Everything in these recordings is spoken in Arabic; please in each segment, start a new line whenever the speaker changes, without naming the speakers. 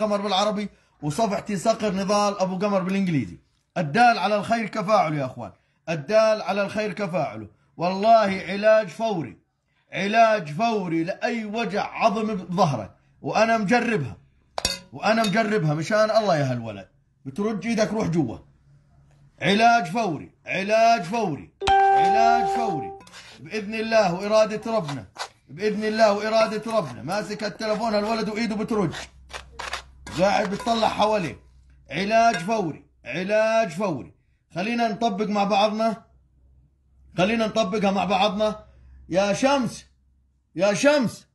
قمر بالعربي وصفحتي صقر نضال أبو قمر بالإنجليزي الدال على الخير كفاعله يا أخوان الدال على الخير كفاعله والله علاج فوري علاج فوري لأي وجع عظم بظهرك وأنا مجربها وأنا مجربها مشان الله يا هالولد بترج إيدك روح جوا علاج فوري علاج فوري علاج فوري بإذن الله وإرادة ربنا بإذن الله وإرادة ربنا ماسك التلفون هالولد وإيده بترج قاعد بتطلع حواليه علاج فوري علاج فوري خلينا نطبق مع بعضنا خلينا نطبقها مع بعضنا يا شمس يا شمس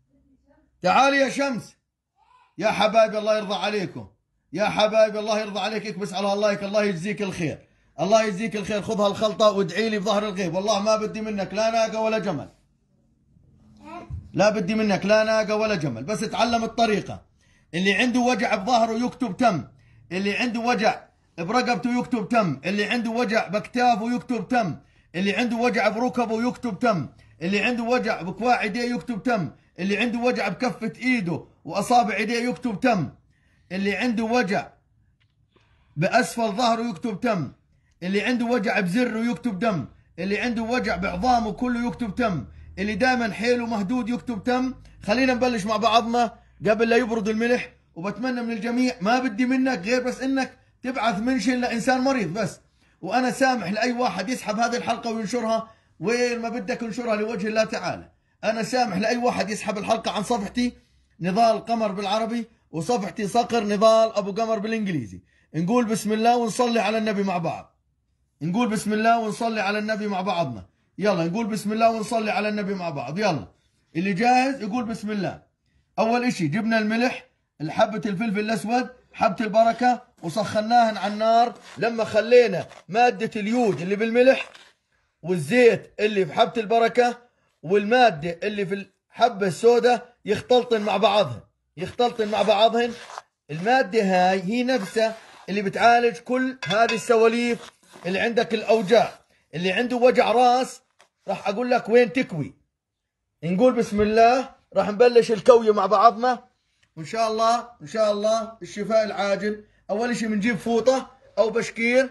تعالي يا شمس يا حبايبي الله يرضى عليكم يا حبايبي الله يرضى عليك اكبس على الله الله يجزيك الخير الله يجزيك الخير خذ هالخلطة وادعي لي بظهر الغيب والله ما بدي منك لا ناقة ولا جمل لا بدي منك لا ناقة ولا جمل بس اتعلم الطريقة اللي عنده وجع بظهره يكتب تم اللي عنده وجع برقبته يكتب تم اللي عنده وجع بكتافه يكتب تم اللي عنده وجع بركبه يكتب تم اللي عنده وجع بكواع ايديه يكتب تم اللي عنده وجع بكفة ايده واصابع ايديه يكتب تم اللي عنده وجع باسفل ظهره يكتب تم اللي عنده وجع بزره يكتب دم اللي عنده وجع بعظامه كله يكتب تم اللي دائما حيله مهدود يكتب تم خلينا نبلش مع بعضنا قبل لا يبرد الملح وبتمنى من الجميع ما بدي منك غير بس انك تبعث منشن لانسان مريض بس وانا سامح لاي واحد يسحب هذه الحلقه وينشرها وين ما بدك انشرها لوجه الله تعالى انا سامح لاي واحد يسحب الحلقه عن صفحتي نضال قمر بالعربي وصفحتي صقر نضال ابو قمر بالانجليزي نقول بسم الله ونصلي على النبي مع بعض نقول بسم الله ونصلي على النبي مع بعضنا يلا نقول بسم الله ونصلي على النبي مع بعض يلا اللي جاهز يقول بسم الله اول اشي جبنا الملح حبة الفلفل الاسود حبة البركة وسخناهن على النار لما خلينا مادة اليود اللي بالملح والزيت اللي في حبة البركة والمادة اللي في الحبة السوداء يختلطن مع بعضهن يختلطن مع بعضهن المادة هاي هي نفسها اللي بتعالج كل هذه السواليف اللي عندك الاوجاع اللي عنده وجع راس راح اقول لك وين تكوي نقول بسم الله راح نبلش الكوية مع بعضنا وإن شاء الله إن شاء الله الشفاء العاجل أول شيء بنجيب فوطة أو بشكير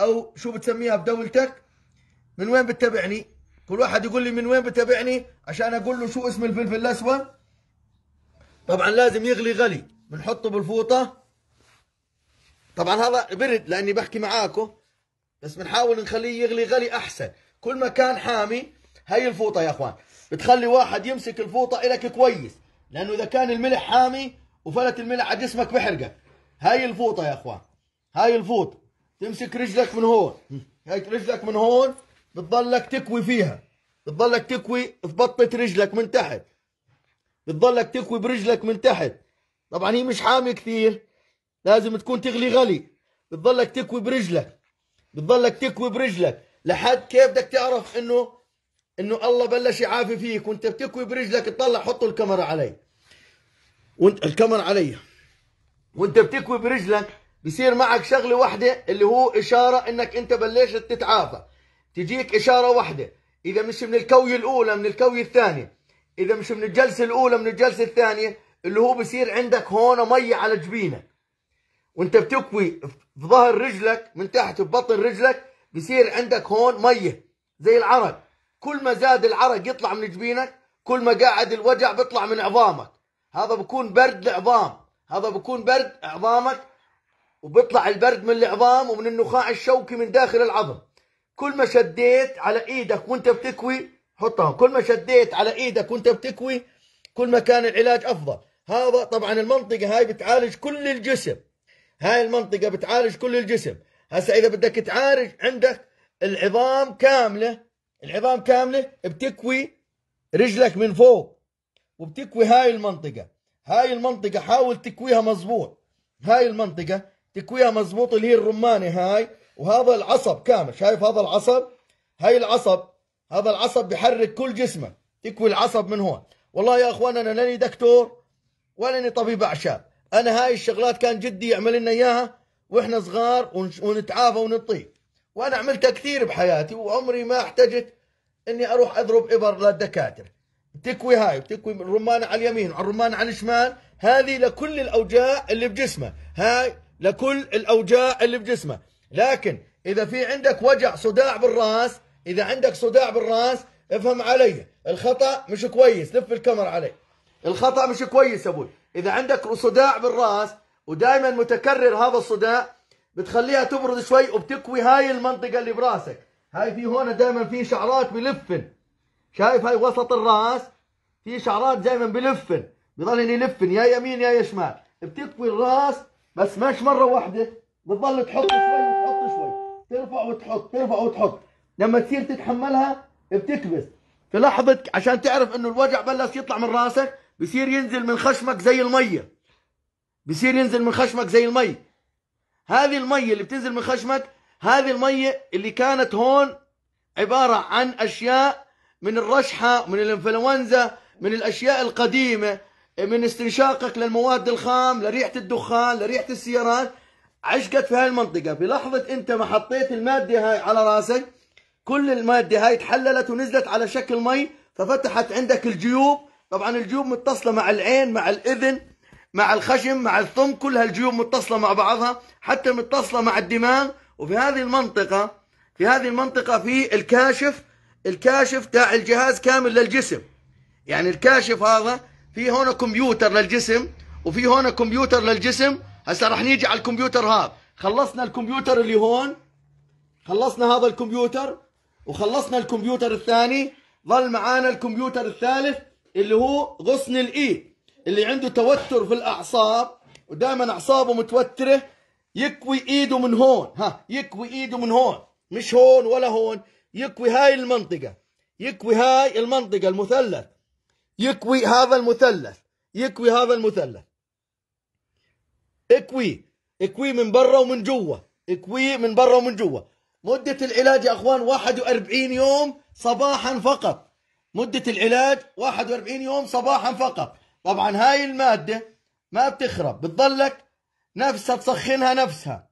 أو شو بتسميها بدولتك من وين بتتابعني كل واحد يقول لي من وين بتتبعني عشان أقول له شو اسم الفلفل الأسود طبعا لازم يغلي غلي بنحطه بالفوطة طبعا هذا برد لأني بحكي معاكو بس بنحاول نخليه يغلي غلي أحسن كل ما كان حامي هاي الفوطة يا أخوان بتخلي واحد يمسك الفوطه إلك كويس لانه اذا كان الملح حامي وفلت الملح على جسمك بحرقك هاي الفوطه يا اخوان هاي الفوطه تمسك رجلك من هون هاي رجلك من هون بتضلك تكوي فيها بتضلك تكوي في بطه رجلك من تحت بتضلك تكوي برجلك من تحت طبعا هي مش حامي كثير لازم تكون تغلي غلي بتضلك تكوي برجلك بتضلك تكوي برجلك لحد كيف بدك تعرف انه انه الله بلش يعافي فيك وانت بتكوي برجلك تطلع حطوا الكاميرا علي وانت الكاميرا علي وانت بتكوي برجلك بصير معك شغله واحده اللي هو اشاره انك انت بلشت تتعافى تجيك اشاره واحده اذا مش من الكوي الاولى من الكوي الثانيه اذا مش من الجلسه الاولى من الجلسه الثانيه اللي هو بصير عندك هون ميه على جبينك وانت بتكوي في ظهر رجلك من تحت ببطن رجلك بصير عندك هون ميه زي العرق كل ما زاد العرق يطلع من جبينك كل ما قاعد الوجع بيطلع من عظامك هذا بكون برد العظام هذا بكون برد عظامك وبيطلع البرد من العظام ومن النخاع الشوكي من داخل العظم كل ما شديت على ايدك وانت بتكوي حطها كل ما شديت على ايدك وانت بتكوي كل ما كان العلاج افضل هذا طبعا المنطقه هاي بتعالج كل الجسم هاي المنطقه بتعالج كل الجسم هسه اذا بدك تعالج عندك العظام كامله العظام كامله بتكوي رجلك من فوق وبتكوي هاي المنطقه هاي المنطقه حاول تكويها مزبوط هاي المنطقه تكويها مزبوط اللي هي الرمانه هاي وهذا العصب كامل شايف هذا العصب هاي العصب هذا العصب بحرك كل جسمك تكوي العصب من هون والله يا اخوان انا لاني دكتور ولاني طبيب اعشاب انا هاي الشغلات كان جدي يعمل لنا اياها واحنا صغار ونتعافى ونطيب وأنا عملتها كثير بحياتي وعمري ما احتجت إني أروح أضرب إبر للدكاترة بتكوي هاي بتكوي الرمانة على اليمين وعلى الرمانة على الشمال هذه لكل الأوجاع اللي بجسمه هاي لكل الأوجاع اللي بجسمه لكن إذا في عندك وجع صداع بالرأس إذا عندك صداع بالرأس افهم علي الخطأ مش كويس لف الكاميرا علي الخطأ مش كويس أبوي إذا عندك صداع بالرأس ودائما متكرر هذا الصداع بتخليها تبرد شوي وبتكوي هاي المنطقه اللي براسك هاي في هون دائما في شعرات بلفن شايف هاي وسط الراس في شعرات دائما بلفن بضلن يلفن يا يمين يا شمال بتكوي الراس بس مش مره واحده بتضل تحط شوي وتحط شوي ترفع وتحط ترفع وتحط لما تصير تتحملها بتكبس في لحظه عشان تعرف انه الوجع بلش يطلع من راسك بصير ينزل من خشمك زي الميه بصير ينزل من خشمك زي المي هذه المية اللي بتنزل من خشمك هذه المية اللي كانت هون عبارة عن أشياء من الرشحة من الانفلونزا من الأشياء القديمة من استنشاقك للمواد الخام لريحة الدخان لريحة السيارات عشقت في هاي المنطقة بلحظة أنت ما حطيت المادة هاي على راسك كل المادة هاي تحللت ونزلت على شكل مي ففتحت عندك الجيوب طبعا الجيوب متصلة مع العين مع الإذن مع الخشم مع الثم كل هالجيوب متصلة مع بعضها حتى متصلة مع الدماغ وفي هذه المنطقة في هذه المنطقة في الكاشف الكاشف تاع الجهاز كامل للجسم يعني الكاشف هذا في هون كمبيوتر للجسم وفي هون كمبيوتر للجسم هسه راح نيجي على الكمبيوتر هذا خلصنا الكمبيوتر اللي هون خلصنا هذا الكمبيوتر وخلصنا الكمبيوتر الثاني ظل معانا الكمبيوتر الثالث اللي هو غصن الايد اللي عنده توتر في الاعصاب ودائما اعصابه متوتره يكوي ايده من هون ها يكوي ايده من هون مش هون ولا هون يكوي هاي المنطقه يكوي هاي المنطقه المثلث يكوي هذا المثلث يكوي هذا المثلث اكوي اكوي من برا ومن جوا اكوي من برا ومن جوا مدة العلاج يا اخوان 41 يوم صباحا فقط مدة العلاج 41 يوم صباحا فقط طبعا هاي المادة ما بتخرب بتضلك نفسها تسخنها نفسها